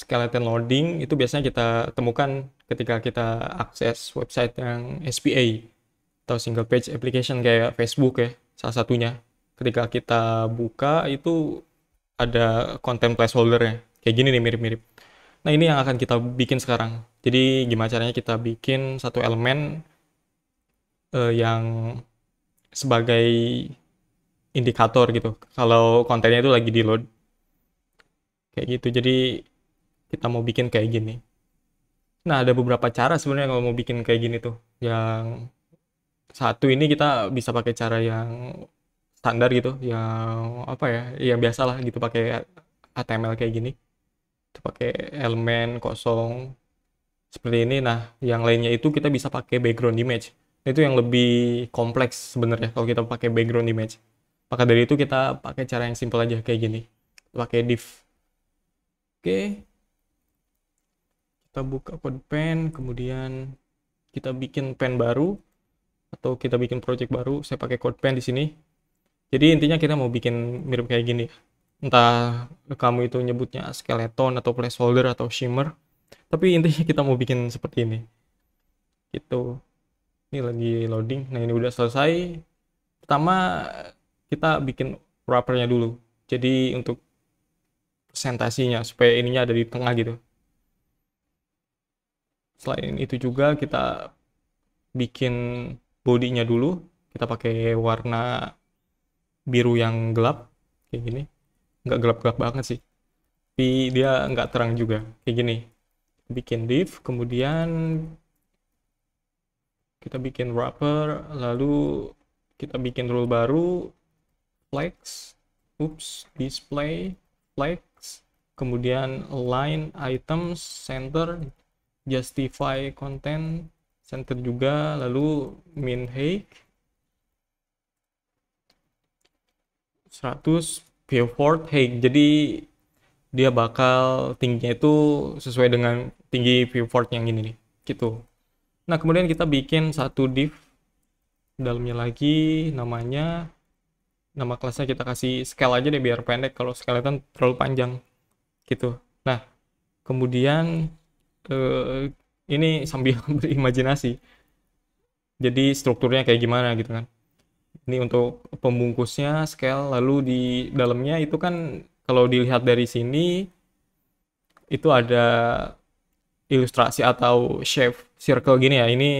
skeleton loading itu biasanya kita temukan ketika kita akses website yang SPA atau single page application kayak Facebook ya salah satunya ketika kita buka itu ada placeholder placeholdernya kayak gini nih mirip-mirip nah ini yang akan kita bikin sekarang jadi gimana caranya kita bikin satu elemen uh, yang sebagai indikator gitu kalau kontennya itu lagi di load kayak gitu jadi kita mau bikin kayak gini. Nah, ada beberapa cara sebenarnya kalau mau bikin kayak gini tuh. Yang satu ini kita bisa pakai cara yang standar gitu, yang apa ya, yang biasalah gitu pakai HTML kayak gini. Itu pakai elemen kosong seperti ini. Nah, yang lainnya itu kita bisa pakai background image. Nah, itu yang lebih kompleks sebenarnya kalau kita pakai background image. Maka dari itu kita pakai cara yang simpel aja kayak gini. Pakai div. Oke. Okay kita buka code pen kemudian kita bikin pen baru atau kita bikin project baru saya pakai code pen di sini jadi intinya kita mau bikin mirip kayak gini entah kamu itu nyebutnya skeleton atau placeholder atau shimmer tapi intinya kita mau bikin seperti ini gitu ini lagi loading nah ini udah selesai pertama kita bikin wrappernya dulu jadi untuk presentasinya supaya ininya ada di tengah gitu selain itu juga kita bikin bodinya dulu kita pakai warna biru yang gelap kayak gini nggak gelap-gelap banget sih tapi dia nggak terang juga kayak gini bikin div kemudian kita bikin wrapper lalu kita bikin rule baru flex oops display flex kemudian line items center justify content center juga lalu min height 100 pivot height jadi dia bakal tingginya itu sesuai dengan tinggi pivot yang ini nih gitu nah kemudian kita bikin satu div dalamnya lagi namanya nama kelasnya kita kasih scale aja deh biar pendek kalau skeleton terlalu panjang gitu nah kemudian uh, ini sambil berimajinasi jadi strukturnya kayak gimana gitu kan ini untuk pembungkusnya scale lalu di dalamnya itu kan kalau dilihat dari sini itu ada ilustrasi atau shape circle gini ya ini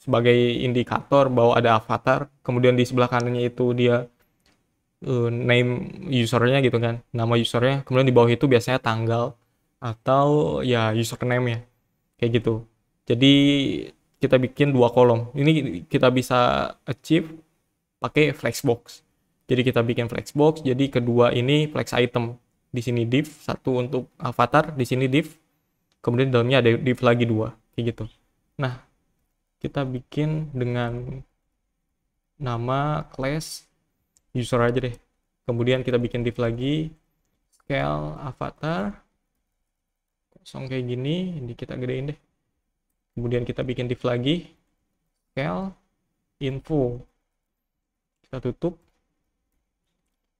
sebagai indikator bahwa ada avatar kemudian di sebelah kanannya itu dia uh, name usernya gitu kan nama usernya kemudian di bawah itu biasanya tanggal atau ya username ya kayak gitu jadi kita bikin dua kolom ini kita bisa achieve pakai flexbox jadi kita bikin flexbox jadi kedua ini flex item di sini div satu untuk avatar di sini div kemudian dalamnya ada div lagi dua kayak gitu nah kita bikin dengan nama class user aja deh kemudian kita bikin div lagi scale avatar kosong kayak gini ini kita gedein deh kemudian kita bikin div lagi scale info kita tutup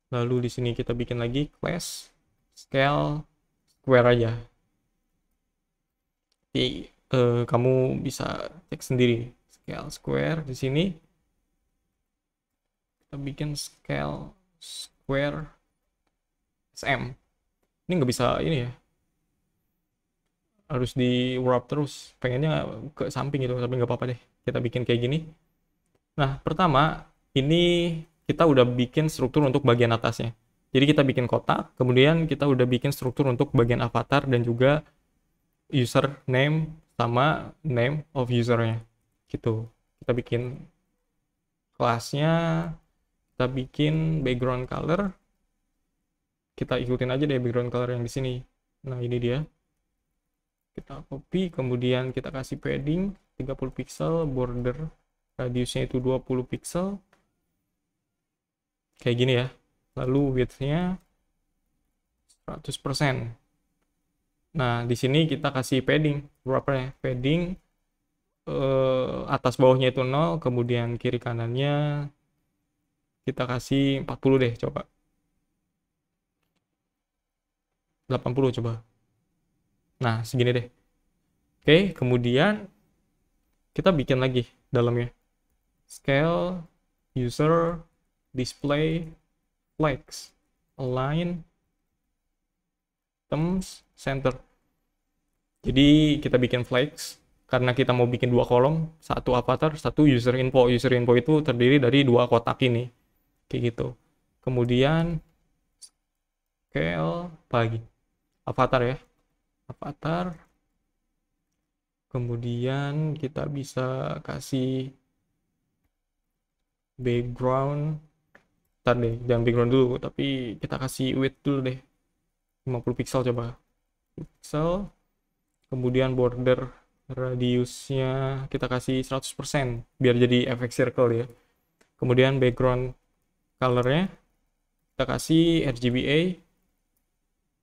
lalu di sini kita bikin lagi class scale square aja jadi eh, kamu bisa cek sendiri scale square di sini kita bikin scale square sm ini nggak bisa ini ya harus di wrap terus pengennya ke samping gitu tapi nggak apa-apa deh kita bikin kayak gini nah pertama ini kita udah bikin struktur untuk bagian atasnya jadi kita bikin kotak kemudian kita udah bikin struktur untuk bagian avatar dan juga user name sama name of usernya gitu kita bikin kelasnya kita bikin background color kita ikutin aja deh background color yang di sini nah ini dia kita copy kemudian kita kasih padding 30 pixel border radiusnya itu 20 pixel kayak gini ya lalu widthnya 100% nah di sini kita kasih padding berapa ya padding eh, atas bawahnya itu 0 kemudian kiri kanannya kita kasih 40 deh coba 80 coba Nah, segini deh. Oke, kemudian kita bikin lagi dalamnya. Scale, user, display, flex, align, items, center. Jadi kita bikin flex karena kita mau bikin dua kolom, satu avatar, satu user info. User info itu terdiri dari dua kotak ini. Kayak gitu. Kemudian scale pagi. Avatar ya avatar kemudian kita bisa kasih background ntar deh jangan background dulu tapi kita kasih width dulu deh 50 pixel coba pixel kemudian border radiusnya kita kasih 100% biar jadi efek circle ya kemudian background colornya kita kasih RGBA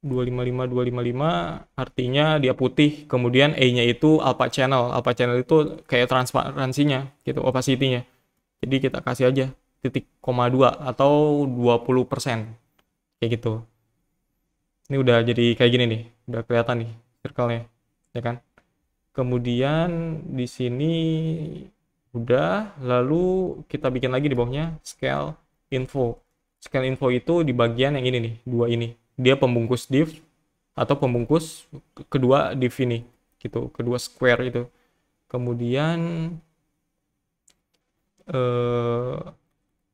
255 255 artinya dia putih kemudian E-nya itu alpha channel alpha channel itu kayak transparansinya gitu opacity-nya jadi kita kasih aja titik koma dua atau 20 persen kayak gitu ini udah jadi kayak gini nih udah kelihatan nih circle-nya ya kan kemudian di sini udah lalu kita bikin lagi di bawahnya scale info scale info itu di bagian yang ini nih dua ini dia pembungkus div atau pembungkus kedua div ini gitu kedua square itu kemudian eh,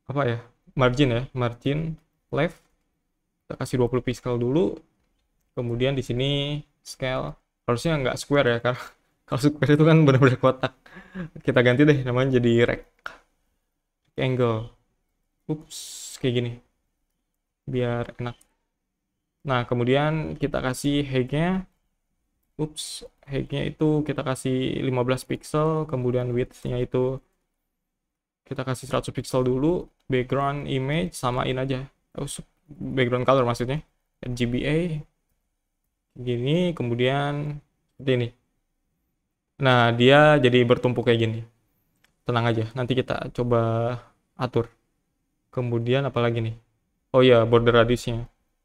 apa ya margin ya margin left kita kasih 20 pixel dulu kemudian di sini scale harusnya nggak square ya karena kalau square itu kan benar-benar kotak kita ganti deh namanya jadi rect angle ups kayak gini biar enak Nah, kemudian kita kasih height nya ups, height nya itu kita kasih 15 pixel, kemudian width-nya itu kita kasih 100 pixel dulu, background image samain aja. Oh, background color maksudnya. RGBA gini, kemudian seperti ini. Nah, dia jadi bertumpuk kayak gini. Tenang aja, nanti kita coba atur. Kemudian apalagi nih? Oh iya, border radiusnya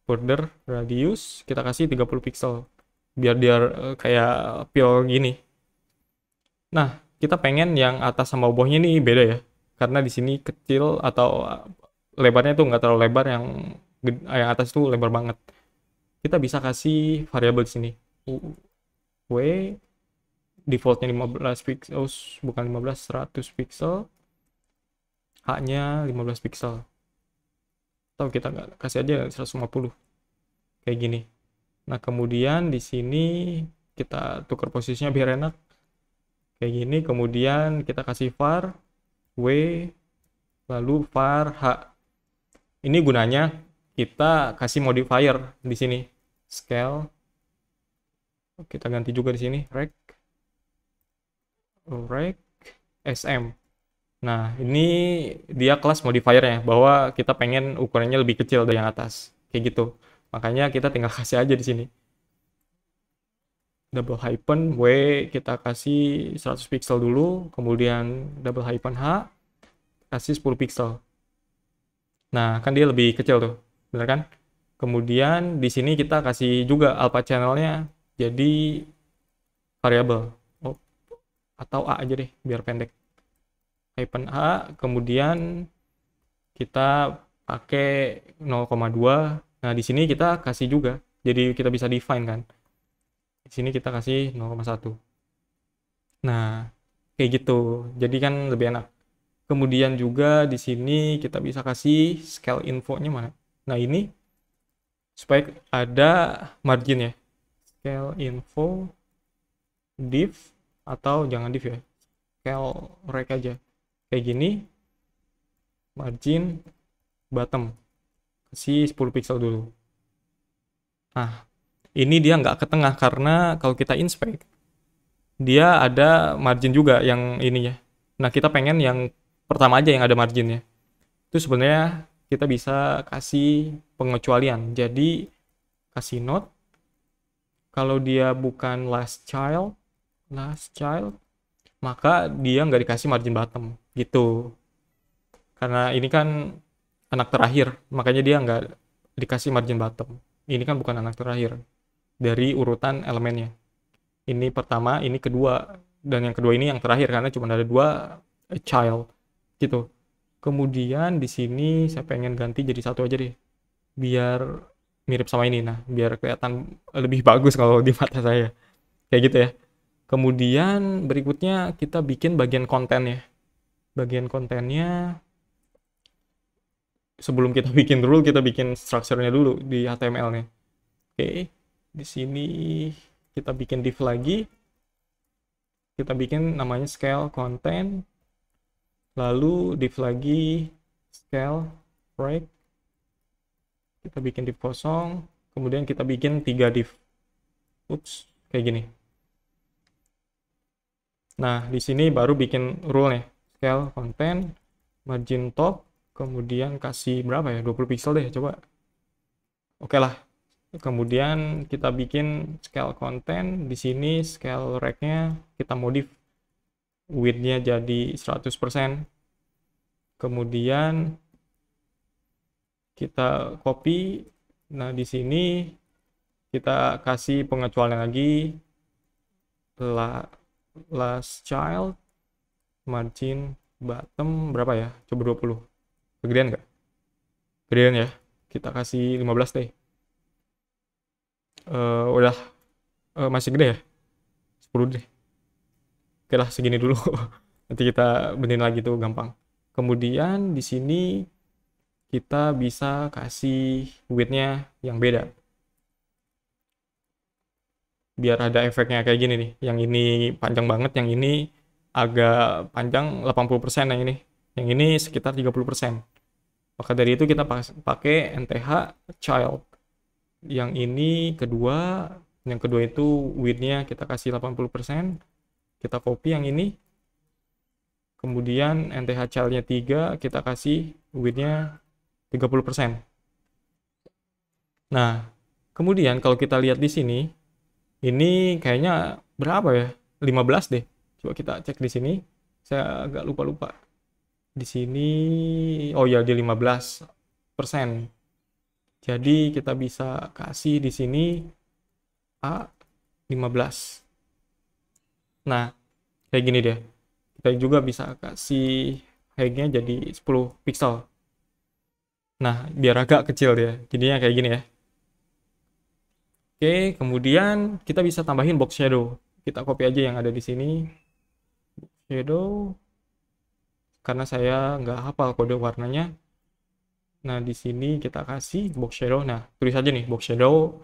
border radius kita kasih 30 pixel biar dia uh, kayak pil gini nah kita pengen yang atas sama bawahnya ini beda ya karena di sini kecil atau eh, lebarnya itu nggak terlalu lebar yang yang atas itu lebar banget kita bisa kasih variabel di sini w defaultnya 15 pixels bukan 15 100 pixel h nya 15 pixel atau kita nggak kasih aja 150 kayak gini nah kemudian di sini kita tukar posisinya biar enak kayak gini kemudian kita kasih var w lalu var h ini gunanya kita kasih modifier di sini scale kita ganti juga di sini rec rec sm Nah, ini dia kelas modifiernya, bahwa kita pengen ukurannya lebih kecil dari yang atas. Kayak gitu. Makanya kita tinggal kasih aja di sini. Double hyphen W, kita kasih 100 pixel dulu, kemudian double hyphen H, kasih 10 pixel. Nah, kan dia lebih kecil tuh, bener kan? Kemudian di sini kita kasih juga alpha channelnya jadi variable. Oh, atau A aja deh, biar pendek hyphen A kemudian kita pakai 0,2 nah di sini kita kasih juga jadi kita bisa define kan di sini kita kasih 0,1 nah kayak gitu jadi kan lebih enak kemudian juga di sini kita bisa kasih scale infonya mana nah ini supaya ada margin ya scale info div atau jangan div ya scale rek aja kayak gini margin bottom kasih 10 pixel dulu nah ini dia nggak ke tengah karena kalau kita inspect dia ada margin juga yang ini ya. nah kita pengen yang pertama aja yang ada marginnya itu sebenarnya kita bisa kasih pengecualian jadi kasih note kalau dia bukan last child last child maka dia nggak dikasih margin bottom gitu karena ini kan anak terakhir makanya dia nggak dikasih margin bottom ini kan bukan anak terakhir dari urutan elemennya ini pertama ini kedua dan yang kedua ini yang terakhir karena cuma ada dua a child gitu kemudian di sini saya pengen ganti jadi satu aja deh biar mirip sama ini nah biar kelihatan lebih bagus kalau di mata saya kayak gitu ya Kemudian berikutnya kita bikin bagian kontennya. Bagian kontennya sebelum kita bikin rule kita bikin strukturnya dulu di HTML-nya. Oke, di sini kita bikin div lagi. Kita bikin namanya scale content. Lalu div lagi scale break. Kita bikin div kosong, kemudian kita bikin tiga div. Ups, kayak gini. Nah, di sini baru bikin rule nih. Scale content, margin top, kemudian kasih berapa ya? 20 pixel deh, coba. Oke lah. Kemudian kita bikin scale content. Di sini scale rack-nya kita modif. Width-nya jadi 100%. Kemudian kita copy. Nah, di sini kita kasih pengecualian lagi. Lah, last child margin bottom berapa ya coba 20 kegedean nggak kegedean ya kita kasih 15 deh uh, udah uh, masih gede ya 10 deh oke lah segini dulu nanti kita benerin lagi tuh gampang kemudian di sini kita bisa kasih widthnya yang beda biar ada efeknya kayak gini nih yang ini panjang banget yang ini agak panjang 80% yang ini yang ini sekitar 30% maka dari itu kita pakai NTH child yang ini kedua yang kedua itu widthnya kita kasih 80% kita copy yang ini kemudian NTH child-nya 3 kita kasih width-nya 30%. Nah, kemudian kalau kita lihat di sini ini kayaknya berapa ya? 15 deh. Coba kita cek di sini. Saya agak lupa-lupa. Di sini oh ya di 15 persen. Jadi kita bisa kasih di sini A 15. Nah, kayak gini deh. Kita juga bisa kasih high jadi 10 pixel. Nah, biar agak kecil dia. Jadinya kayak gini ya. Oke, kemudian kita bisa tambahin box shadow. Kita copy aja yang ada di sini. Shadow. Karena saya nggak hafal kode warnanya. Nah, di sini kita kasih box shadow. Nah, tulis aja nih box shadow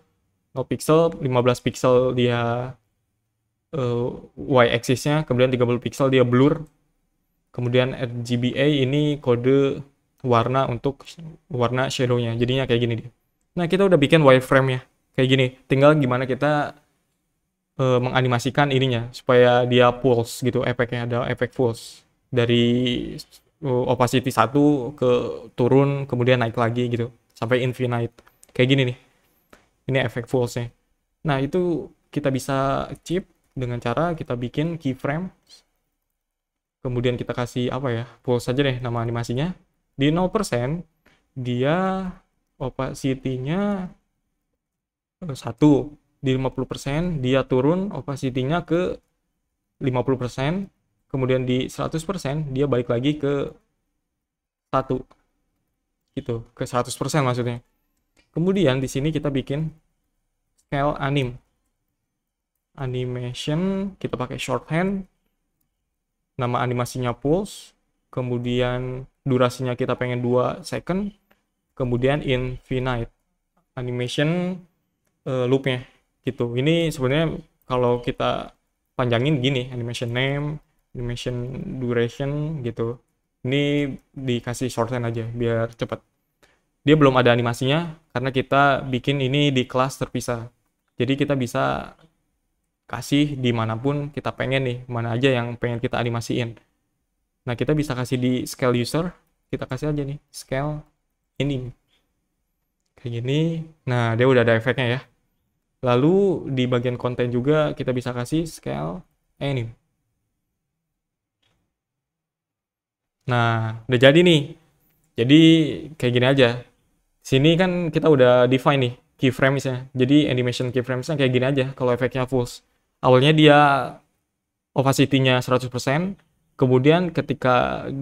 no pixel, 15 pixel dia uh, y axisnya, kemudian 30 pixel dia blur. Kemudian RGBA ini kode warna untuk warna shadownya. Jadinya kayak gini dia. Nah, kita udah bikin wireframe ya kayak gini tinggal gimana kita uh, menganimasikan ininya supaya dia pulse gitu efeknya ada efek pulse dari uh, opacity 1 ke turun kemudian naik lagi gitu sampai infinite kayak gini nih ini efek pulse-nya nah itu kita bisa chip dengan cara kita bikin keyframe kemudian kita kasih apa ya pulse saja deh nama animasinya di 0% dia opacity-nya satu di 50% dia turun opacity-nya ke 50% kemudian di 100% dia balik lagi ke satu gitu ke 100% maksudnya kemudian di sini kita bikin scale anim animation kita pakai shorthand nama animasinya pulse kemudian durasinya kita pengen dua second kemudian infinite animation uh, loopnya gitu ini sebenarnya kalau kita panjangin gini animation name animation duration gitu ini dikasih shorten aja biar cepet. dia belum ada animasinya karena kita bikin ini di kelas terpisah jadi kita bisa kasih dimanapun kita pengen nih mana aja yang pengen kita animasiin nah kita bisa kasih di scale user kita kasih aja nih scale ini kayak gini nah dia udah ada efeknya ya Lalu di bagian konten juga kita bisa kasih scale anim. Nah, udah jadi nih. Jadi kayak gini aja. Sini kan kita udah define nih keyframes-nya. Jadi animation keyframes-nya kayak gini aja kalau efeknya full. Awalnya dia opacity-nya 100%, kemudian ketika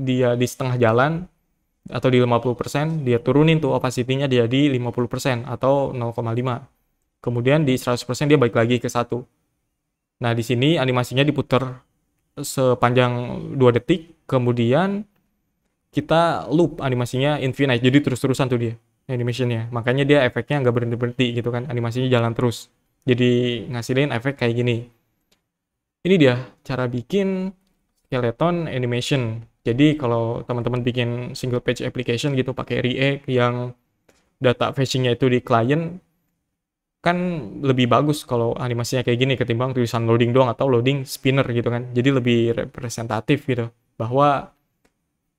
dia di setengah jalan atau di 50%, dia turunin tuh opacity-nya jadi 50% atau 0,5. Kemudian di 100% dia balik lagi ke satu. Nah, di sini animasinya diputar sepanjang 2 detik, kemudian kita loop animasinya infinite, jadi terus-terusan tuh dia animationnya. Makanya dia efeknya nggak berhenti-berhenti gitu kan, animasinya jalan terus. Jadi ngasilin efek kayak gini. Ini dia cara bikin skeleton animation. Jadi kalau teman-teman bikin single page application gitu pakai React yang data fetchingnya itu di client, kan lebih bagus kalau animasinya kayak gini ketimbang tulisan loading doang atau loading spinner gitu kan. Jadi lebih representatif gitu bahwa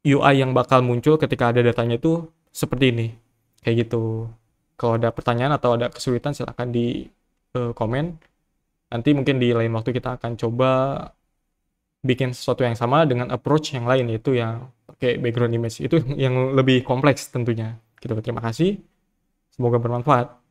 UI yang bakal muncul ketika ada datanya itu seperti ini. Kayak gitu. Kalau ada pertanyaan atau ada kesulitan silahkan di uh, komen. Nanti mungkin di lain waktu kita akan coba bikin sesuatu yang sama dengan approach yang lain yaitu yang pakai background image itu yang lebih kompleks tentunya. kita gitu. berterima kasih. Semoga bermanfaat.